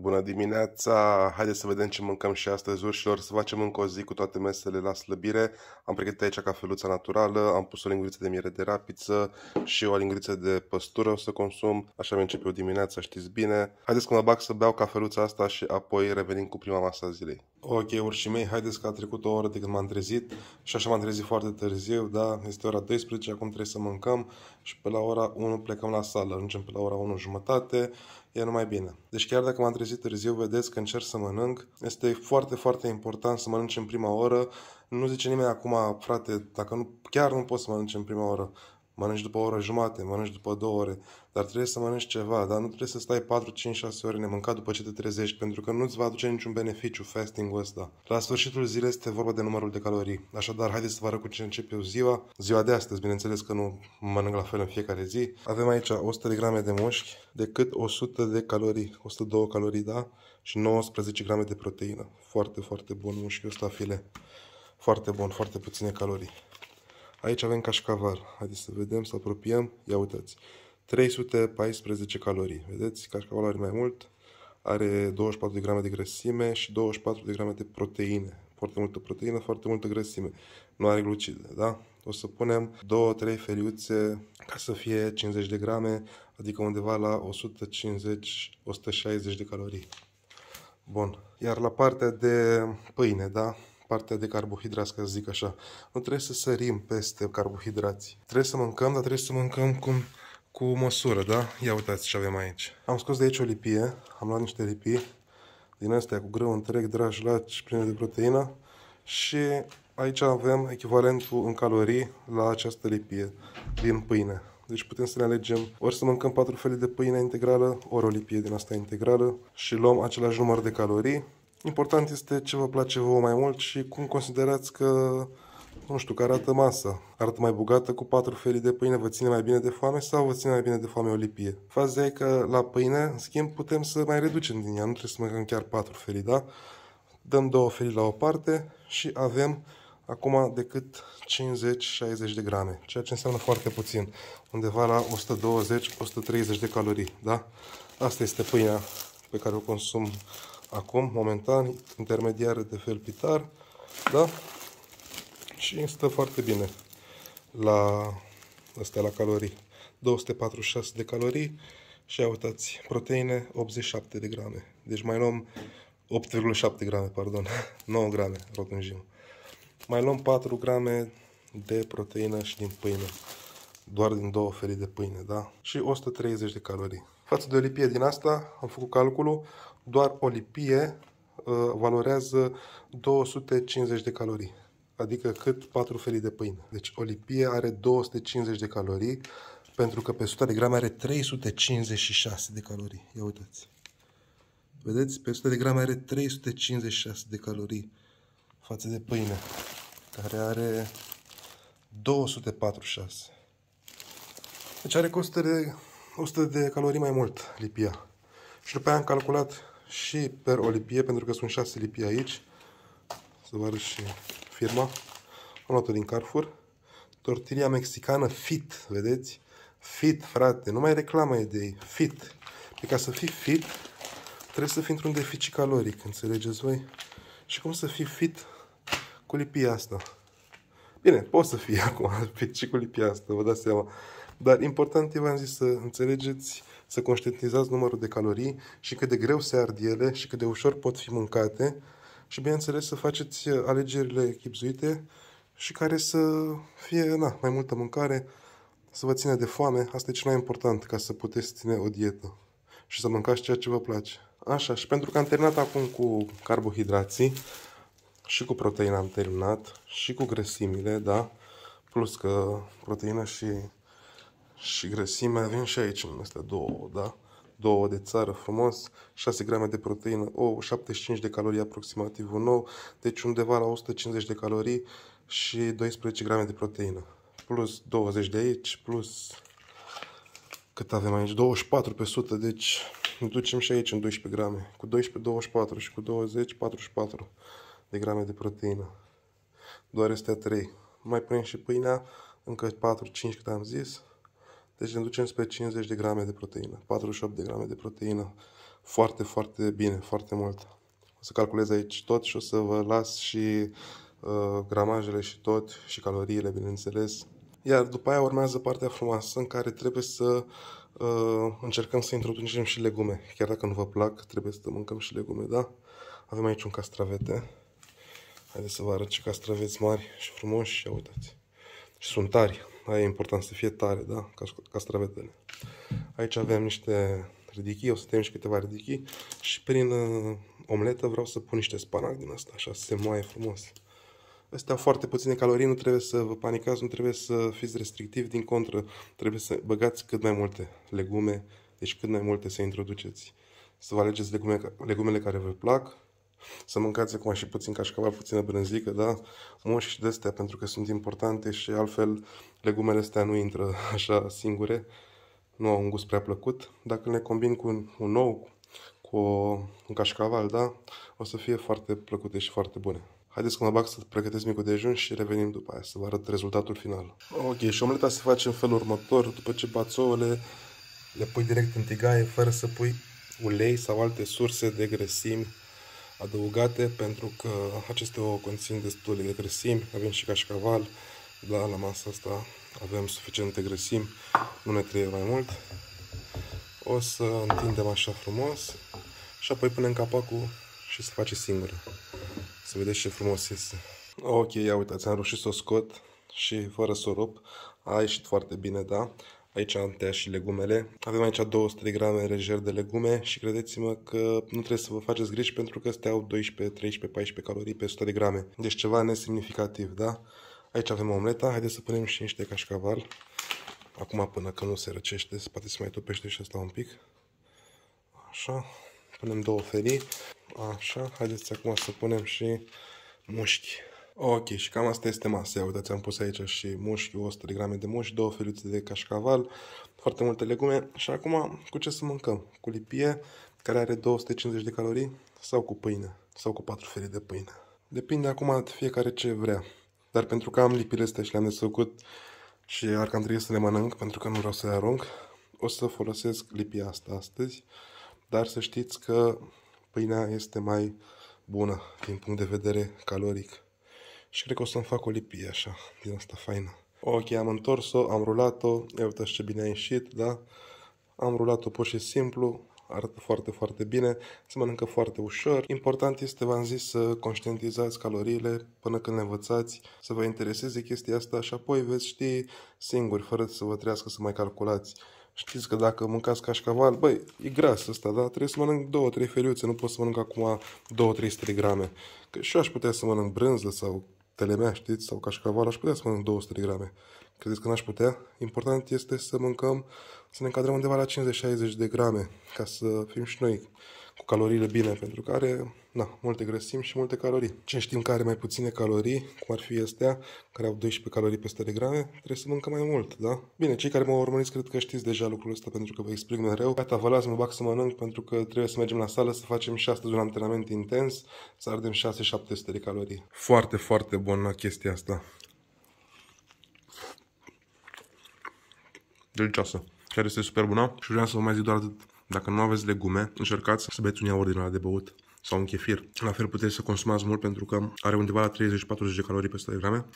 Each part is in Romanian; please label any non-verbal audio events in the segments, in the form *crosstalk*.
Bună dimineața! Haideți să vedem ce mâncăm și astăzi, urșilor. Să facem încă o zi cu toate mesele la slăbire. Am pregătit aici cafeluța naturală, am pus o linguriță de miere de rapiță și o linguriță de păstură o să consum. Așa mi începe o dimineață, știți bine. Haideți că mă bag să beau cafeluța asta și apoi revenim cu prima masă a zilei. Ok, urșii mei, haideți că a trecut o oră de când m-am trezit și așa m-am trezit foarte târziu, da, este ora 12, acum trebuie să mâncăm și pe la ora 1 plecăm la sală, ajungem pe la ora 1 jumătate, e numai bine. Deci chiar dacă m-am trezit târziu, vedeți că încerc să mănânc, este foarte, foarte important să mănânci în prima oră, nu zice nimeni acum, frate, dacă nu, chiar nu poți să mănânci în prima oră, mănânci după o oră jumate, mănânci după două ore, dar trebuie să mănânci ceva, dar nu trebuie să stai 4, 5, 6 ore nemâncat după ce te trezești, pentru că nu-ți va aduce niciun beneficiu fasting-ul ăsta. La sfârșitul zilei este vorba de numărul de calorii, așadar haideți să vă arăt cu ce încep eu ziua. Ziua de astăzi, bineînțeles că nu mănânc la fel în fiecare zi. Avem aici 100 de grame de mușchi, decât 100 de calorii, 102 calorii, da? Și 19 grame de proteină. Foarte, foarte bun mușchiul ăsta file. Foarte bun, foarte puține calorii. Aici avem cașcaval. Haideți să vedem, să apropiem. Ia uitați. 314 calorii. Vedeți? cașcaval are mai mult. Are 24 de grame de grăsime și 24 de grame de proteine. Foarte multă proteină, foarte multă grăsime. Nu are glucide, da? O să punem 2-3 feliuțe ca să fie 50 de grame, adică undeva la 150-160 de calorii. Bun. Iar la partea de pâine, da? partea de carbohidrați, ca să zic așa. Nu trebuie să sărim peste carbohidrați. Trebuie să mâncăm, dar trebuie să mâncăm cum cu măsură, da? Ia uitați ce avem aici. Am scos de aici o lipie, am luat niște lipii din astea cu grâu întreg, dragi, laci, pline de proteină și aici avem echivalentul în calorii la această lipie din pâine. Deci putem să ne alegem ori să mâncăm patru felii de pâine integrală, ori o lipie din asta integrală și luăm același număr de calorii Important este ce vă place vouă mai mult și cum considerați că, nu știu, că arată masa. Arată mai bogată cu patru felii de pâine, vă ține mai bine de foame sau vă ține mai bine de foame o lipie. Faza e că la pâine, în schimb, putem să mai reducem din ea, nu trebuie să mâncăm chiar patru felii, da? Dăm două felii la o parte și avem acum decât 50-60 de grame, ceea ce înseamnă foarte puțin, undeva la 120-130 de calorii, da? Asta este pâinea pe care o consum acum, momentan, intermediare de felpitar, da? Și stă foarte bine la astea la calorii. 246 de calorii și uitați, proteine 87 de grame. Deci mai luăm 8,7 grame, pardon, 9 *laughs* grame rotunjim. Mai luăm 4 grame de proteină și din pâine. Doar din două felii de pâine, da? Și 130 de calorii. Față de o lipie din asta, am făcut calculul, doar o lipie uh, valorează 250 de calorii, adică cât 4 felii de pâine. Deci o lipie are 250 de calorii, pentru că pe 100 de grame are 356 de calorii. Ia uitați. Vedeți? Pe 100 de grame are 356 de calorii față de pâine, care are 246. Deci are costă de, 100 de calorii mai mult lipia. Și după aia am calculat și per o lipie, pentru că sunt 6 lipii aici. Să vă arăt și firma. Am luat-o din Carrefour. Tortilia mexicană fit, vedeți? Fit, frate, nu mai reclamă e de ei. Fit. Pe ca să fii fit, trebuie să fii într-un deficit caloric, înțelegeți voi? Și cum să fii fit cu lipia asta? Bine, pot să fii *laughs* acum fit și cu lipia asta, vă dați seama. Dar important e, v-am zis, să înțelegeți să conștientizați numărul de calorii și cât de greu se ard ele și cât de ușor pot fi mâncate și, bineînțeles, să faceți uh, alegerile echipzuite și care să fie na, mai multă mâncare, să vă ține de foame. Asta e cel mai important ca să puteți ține o dietă și să mâncați ceea ce vă place. Așa, și pentru că am terminat acum cu carbohidrații și cu proteina am terminat și cu grăsimile, da? Plus că proteina și și grăsime avem și aici în astea două, da? Două de țară frumos, 6 grame de proteină, ou, 75 de calorii aproximativ un ou, deci undeva la 150 de calorii și 12 grame de proteină. Plus 20 de aici, plus cât avem aici, 24 pe 100, deci ducem și aici în 12 grame, cu 12, 24 și cu 20, 44 de grame de proteină. Doar este 3. Mai punem și pâinea, încă 4-5 cât am zis, deci ne ducem spre 50 de grame de proteină, 48 de grame de proteină. Foarte, foarte bine, foarte mult. O să calculez aici tot și o să vă las și uh, gramajele și tot și caloriile, bineînțeles. Iar după aia urmează partea frumoasă în care trebuie să uh, încercăm să introducem și legume. Chiar dacă nu vă plac, trebuie să mâncăm și legume, da? Avem aici un castravete. Haideți să vă arăt ce castraveți mari și frumoși. Ia uitați. Și sunt tari. Aia e important să fie tare, da? Ca castravetele. Aici avem niște ridichii, o să tem și câteva ridichii și prin uh, omletă vreau să pun niște spanac din asta, așa, se moaie frumos. Astea au foarte puține calorii, nu trebuie să vă panicați, nu trebuie să fiți restrictivi, din contră, trebuie să băgați cât mai multe legume, deci cât mai multe să introduceți. Să vă alegeți legume, legumele care vă plac, să mâncați acum și puțin cașcaval, puțină brânzică, da? Mușchi de-astea, pentru că sunt importante și altfel legumele astea nu intră *laughs* așa singure. Nu au un gust prea plăcut. Dacă le combin cu un, nou, ou, cu un cașcaval, da? O să fie foarte plăcute și foarte bune. Haideți că mă bag să pregătesc micul dejun și revenim după aia, să vă arăt rezultatul final. Ok, și omleta se face în felul următor, după ce bați ouăle, le pui direct în tigaie, fără să pui ulei sau alte surse de grăsimi adăugate pentru că aceste ouă conțin destule de grăsimi, avem și cașcaval, la, da, la masa asta avem suficiente grăsimi, nu ne trebuie mai mult. O să întindem așa frumos și apoi punem capacul și se face singură. Să vedeți ce frumos este. Ok, ia uitați, am reușit să o scot și fără să o rup. A ieșit foarte bine, da? Aici am tăiat și legumele. Avem aici 200 de grame rejer de legume și credeți-mă că nu trebuie să vă faceți griji pentru că astea au 12, 13, 14 calorii pe 100 de grame. Deci ceva nesemnificativ, da? Aici avem omleta, haideți să punem și niște cașcaval. Acum până când nu se răcește, poate se mai topește și asta un pic. Așa, punem două felii. Așa, haideți acum să punem și mușchi. Ok, și cam asta este Ia Uitați, am pus aici și mușchi, 100 de grame de mușchi, două feluțe de cașcaval, foarte multe legume. Și acum, cu ce să mâncăm? Cu lipie, care are 250 de calorii, sau cu pâine, sau cu patru felii de pâine. Depinde acum de fiecare ce vrea. Dar pentru că am lipile astea și le-am desfăcut și ar cam trebuie să le mănânc, pentru că nu vreau să le arunc, o să folosesc lipia asta astăzi. Dar să știți că pâinea este mai bună din punct de vedere caloric și cred că o să-mi fac o lipie așa, din asta faină. Ok, am întors-o, am rulat-o, ia uitați ce bine a ieșit, da? Am rulat-o pur și simplu, arată foarte, foarte bine, se mănâncă foarte ușor. Important este, v-am zis, să conștientizați caloriile până când le învățați, să vă intereseze chestia asta și apoi veți ști singuri, fără să vă trească să mai calculați. Știți că dacă mâncați cașcaval, băi, e gras ăsta, da? Trebuie să mănânc 2-3 feriuțe, nu pot să mănânc acum 2-300 grame. Că și eu aș putea să mănânc brânză sau telemea, știți, sau cașcaval, aș putea să mănânc 200 de grame. Credeți că n-aș putea? Important este să mâncăm, să ne încadrăm undeva la 50-60 de grame, ca să fim și noi cu caloriile bine, pentru că are na, multe grăsimi și multe calorii. Ce știm că are mai puține calorii, cum ar fi astea, care au 12 calorii pe 100 de grame, trebuie să mâncă mai mult, da? Bine, cei care mă urmăriți cred că știți deja lucrul ăsta pentru că vă explic mereu. Gata, vă las, mă bag să mănânc pentru că trebuie să mergem la sală să facem 6 de un antrenament intens, să ardem 6-700 de calorii. Foarte, foarte bună chestia asta. Delicioasă. Chiar este super bună și vreau să vă mai zic doar atât dacă nu aveți legume, încercați să beți un iaurt din de băut sau un chefir. La fel puteți să consumați mult pentru că are undeva la 30-40 de calorii pe 100 de grame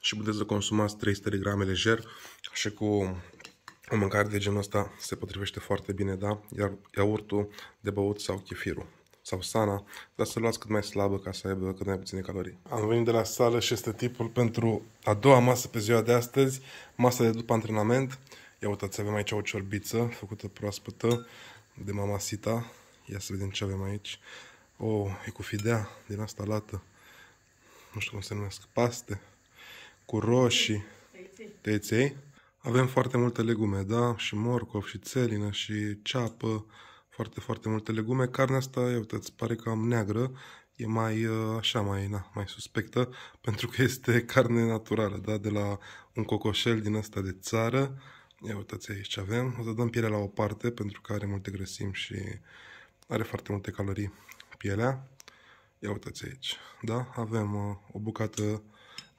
și puteți să consumați 300 de grame lejer și cu o mâncare de genul ăsta se potrivește foarte bine, da? Iar iaurtul de băut sau chefirul sau sana, dar să luați cât mai slabă ca să aibă cât mai puține calorii. Am venit de la sală și este tipul pentru a doua masă pe ziua de astăzi, masa de după antrenament Ia uitați, avem aici o ciorbiță făcută proaspătă de mama Sita. Ia să vedem ce avem aici. O, oh, e cu fidea din asta lată. Nu știu cum se numesc. Paste cu roșii. Teței. Avem foarte multe legume, da? Și morcov, și țelină, și ceapă. Foarte, foarte multe legume. Carnea asta, ia uitați, pare cam neagră e mai uh, așa, mai, na, mai suspectă, *laughs* pentru că este carne naturală, da? de la un cocoșel din asta de țară, Ia uitați aici ce avem. O să dăm pielea la o parte pentru că are multe grăsimi și are foarte multe calorii pielea. Ia uitați aici. Da? Avem uh, o bucată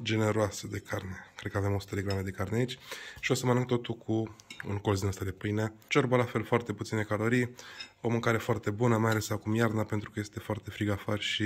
generoasă de carne. Cred că avem 100 de grame de carne aici. Și o să mănânc totul cu un colț din asta de pâine. Ciorba la fel, foarte puține calorii. O mâncare foarte bună, mai ales acum iarna pentru că este foarte frig afară și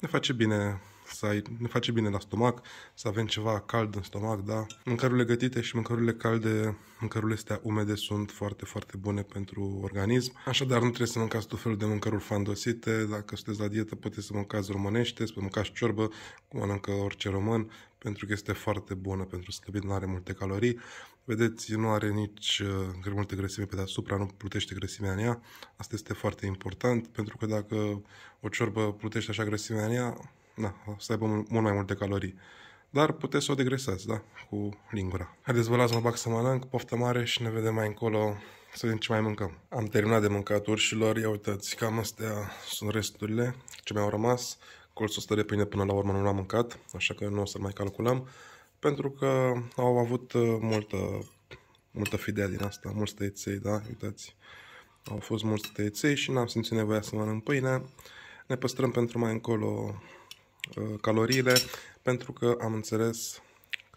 ne face bine să ai, ne face bine la stomac, să avem ceva cald în stomac, da? Mâncărurile gătite și mâncărurile calde, mâncărurile astea umede sunt foarte, foarte bune pentru organism. Așadar, nu trebuie să mâncați tot felul de mâncăruri fandosite. Dacă sunteți la dietă, puteți să mâncați românește, să mâncați ciorbă, cum mănâncă orice român, pentru că este foarte bună pentru slăbit, nu are multe calorii. Vedeți, nu are nici uh, multe grăsime pe deasupra, nu plutește grăsimea în ea. Asta este foarte important, pentru că dacă o ciorbă plutește așa grăsimea în ea, da, o să aibă mult mai multe calorii. Dar puteți să o degresați, da, cu lingura. Haideți, vă las, mă bag să mănânc, poftă mare și ne vedem mai încolo să vedem ce mai mâncăm. Am terminat de mâncat urșilor, ia uitați, cam astea sunt resturile ce mi-au rămas. Colțul ăsta de pâine până la urmă nu l-am mâncat, așa că nu o să mai calculăm, pentru că au avut uh, multă, multă fidea din asta, mulți tăieței, da, uitați. Au fost mulți tăieței și n-am simțit nevoia să mănânc pâine. Ne păstrăm pentru mai încolo Uh, caloriile pentru că am înțeles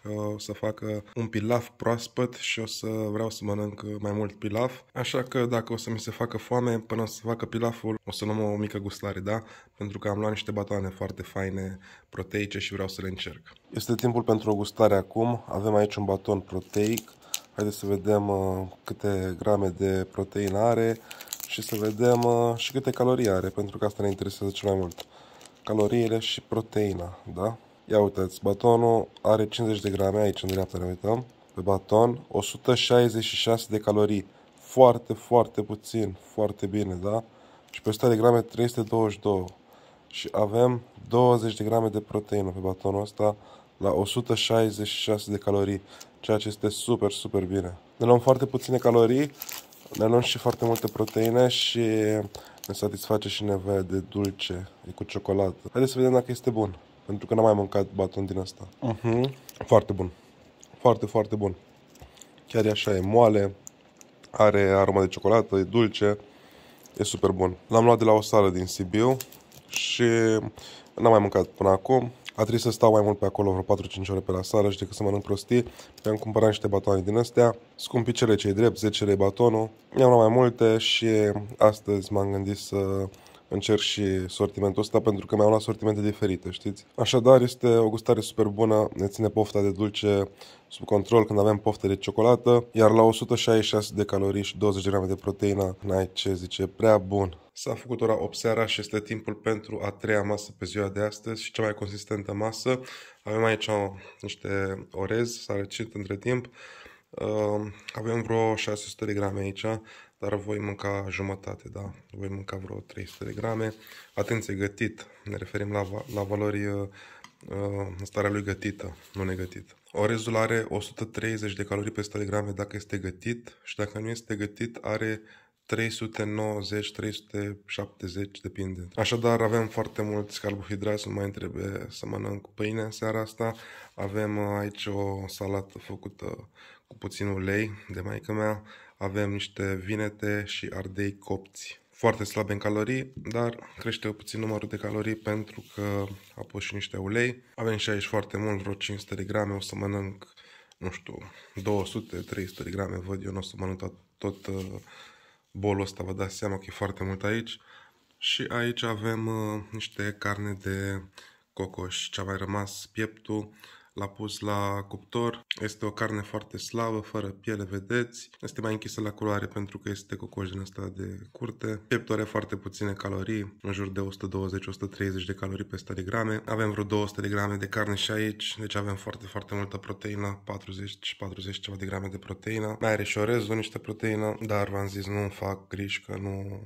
că o să facă un pilaf proaspăt și o să vreau să mănânc mai mult pilaf. Așa că dacă o să mi se facă foame până o să facă pilaful, o să luăm o mică gustare, da? Pentru că am luat niște batoane foarte faine, proteice și vreau să le încerc. Este timpul pentru o gustare acum. Avem aici un baton proteic. Haideți să vedem uh, câte grame de proteină are și să vedem uh, și câte calorii are, pentru că asta ne interesează cel mai mult caloriile și proteina, da? Ia uitați, batonul are 50 de grame, aici în dreapta ne uităm, pe baton, 166 de calorii. Foarte, foarte puțin, foarte bine, da? Și pe 100 de grame 322. Și avem 20 de grame de proteină pe batonul ăsta la 166 de calorii, ceea ce este super, super bine. Ne luăm foarte puține calorii, ne luăm și foarte multe proteine și ne satisface și nevoia de dulce, e cu ciocolată. Haideți să vedem dacă este bun, pentru că n-am mai mâncat baton din asta. Uh-huh. Foarte bun, foarte, foarte bun. Chiar e așa, e moale, are aroma de ciocolată, e dulce, e super bun. L-am luat de la o sală din Sibiu și n-am mai mâncat până acum, a trebuit să stau mai mult pe acolo, vreo 4-5 ore pe la sală și decât să mănânc prostii, mi-am cumpărat niște batoane din astea, scumpicele cei drept, 10 lei batonul, mi-am luat mai multe și astăzi m-am gândit să încerc și sortimentul ăsta pentru că mi am luat sortimente diferite, știți? Așadar, este o gustare super bună, ne ține pofta de dulce sub control când avem poftă de ciocolată, iar la 166 de calorii și 20 de grame de proteină, n-ai ce zice, prea bun. S-a făcut ora 8 seara și este timpul pentru a treia masă pe ziua de astăzi și cea mai consistentă masă. Avem aici niște orez, s-a răcit între timp. avem vreo 600 de grame aici, dar voi mânca jumătate, da? Voi mânca vreo 300 de grame. Atenție, gătit. Ne referim la, la valori uh, uh starea lui gătită, nu negătit. Orezul are 130 de calorii pe 100 de grame dacă este gătit și dacă nu este gătit are 390-370, depinde. Așadar, avem foarte mulți carbohidrați, nu mai trebuie să mănânc pâine în seara asta. Avem uh, aici o salată făcută cu puțin ulei de maică mea. Avem niște vinete și ardei copți. Foarte slabe în calorii, dar crește puțin numărul de calorii pentru că pus și niște ulei. Avem și aici foarte mult, vreo 500 de grame, o să mănânc, nu știu, 200-300 de grame, văd eu, nu o să mănânc tot, tot uh, bolul ăsta, vă dați seama că e foarte mult aici. Și aici avem uh, niște carne de cocoș, ce a mai rămas, pieptul, l-a pus la cuptor. Este o carne foarte slabă, fără piele, vedeți. Este mai închisă la culoare pentru că este cocoș din asta de curte. Pieptul are foarte puține calorii, în jur de 120-130 de calorii pe 100 de grame. Avem vreo 200 de grame de carne și aici, deci avem foarte, foarte multă proteină, 40-40 ceva de grame de proteină. Mai are și orezul, niște proteină, dar v-am zis, nu fac griji că nu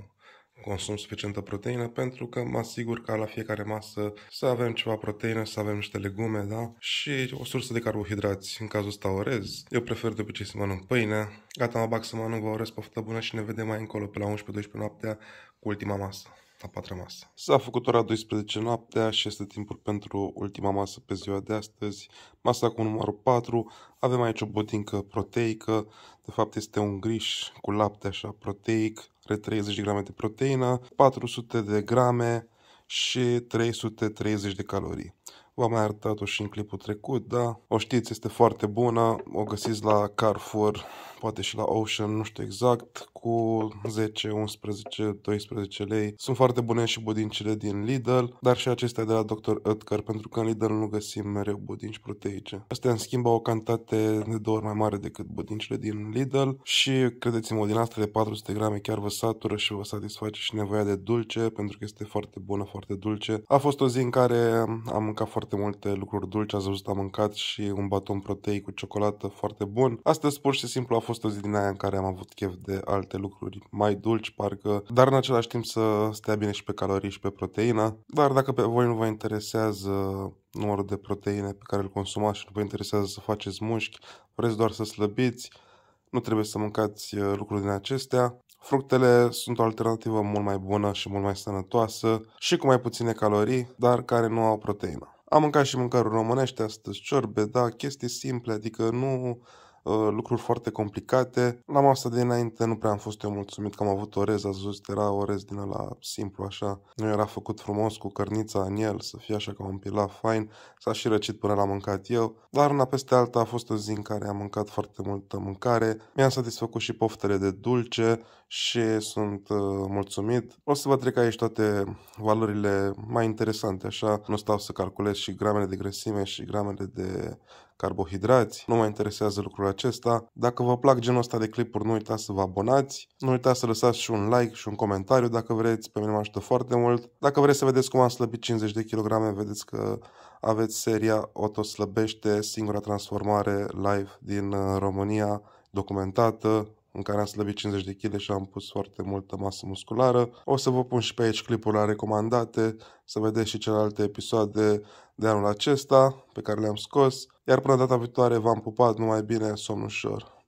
consum suficientă proteină pentru că mă asigur ca la fiecare masă să avem ceva proteină, să avem niște legume, da? Și o sursă de carbohidrați, în cazul ăsta orez. Eu prefer de obicei să mănânc pâine. Gata, mă bag să mănânc, vă orez poftă bună și ne vedem mai încolo pe la 11-12 noaptea cu ultima masă a patra masă. S-a făcut ora 12 noaptea și este timpul pentru ultima masă pe ziua de astăzi. Masa cu numărul 4. Avem aici o budincă proteică. De fapt este un griș cu lapte așa proteic cred 30 de grame de proteină, 400 de grame și 330 de calorii. V-am mai arătat-o și în clipul trecut, da? O știți, este foarte bună, o găsiți la Carrefour, poate și la Ocean, nu știu exact, cu 10, 11, 12 lei. Sunt foarte bune și budincile din Lidl, dar și acestea de la Dr. Oetker, pentru că în Lidl nu găsim mereu budinci proteice. Astea, în schimb, au o cantitate de două ori mai mare decât budincile din Lidl și, credeți-mă, din astea de 400 grame chiar vă satură și vă satisface și nevoia de dulce, pentru că este foarte bună, foarte dulce. A fost o zi în care am mâncat mâncat foarte multe lucruri dulci, ați văzut, am mâncat și un baton proteic cu ciocolată foarte bun. Astăzi pur și simplu a fost o zi din aia în care am avut chef de alte lucruri mai dulci, parcă, dar în același timp să stea bine și pe calorii și pe proteină. Dar dacă pe voi nu vă interesează numărul de proteine pe care îl consumați și nu vă interesează să faceți mușchi, vreți doar să slăbiți, nu trebuie să mâncați uh, lucruri din acestea. Fructele sunt o alternativă mult mai bună și mult mai sănătoasă și cu mai puține calorii, dar care nu au proteină. Am mâncat și mâncăruri românești astăzi, ciorbe, da, chestii simple, adică nu Uh, lucruri foarte complicate. La masa de înainte nu prea am fost eu mulțumit că am avut orez, ați văzut, era orez din la simplu așa. Nu era făcut frumos cu cărnița în el, să fie așa ca un pilaf fain. S-a și răcit până l-am mâncat eu, dar una peste alta a fost o zi în care am mâncat foarte multă mâncare. Mi-am satisfăcut și poftele de dulce și sunt uh, mulțumit. O să vă trec aici toate valorile mai interesante, așa. Nu stau să calculez și gramele de grăsime și gramele de carbohidrați, nu mă interesează lucrul acesta. Dacă vă plac genul ăsta de clipuri, nu uitați să vă abonați, nu uitați să lăsați și un like și un comentariu dacă vreți, pe mine mă ajută foarte mult. Dacă vreți să vedeți cum am slăbit 50 de kilograme, vedeți că aveți seria slăbește singura transformare live din uh, România documentată, în care am slăbit 50 de kg și am pus foarte multă masă musculară. O să vă pun și pe aici clipurile recomandate, să vedeți și celelalte episoade de anul acesta pe care le-am scos. Iar până data viitoare v-am pupat, numai bine, somn ușor!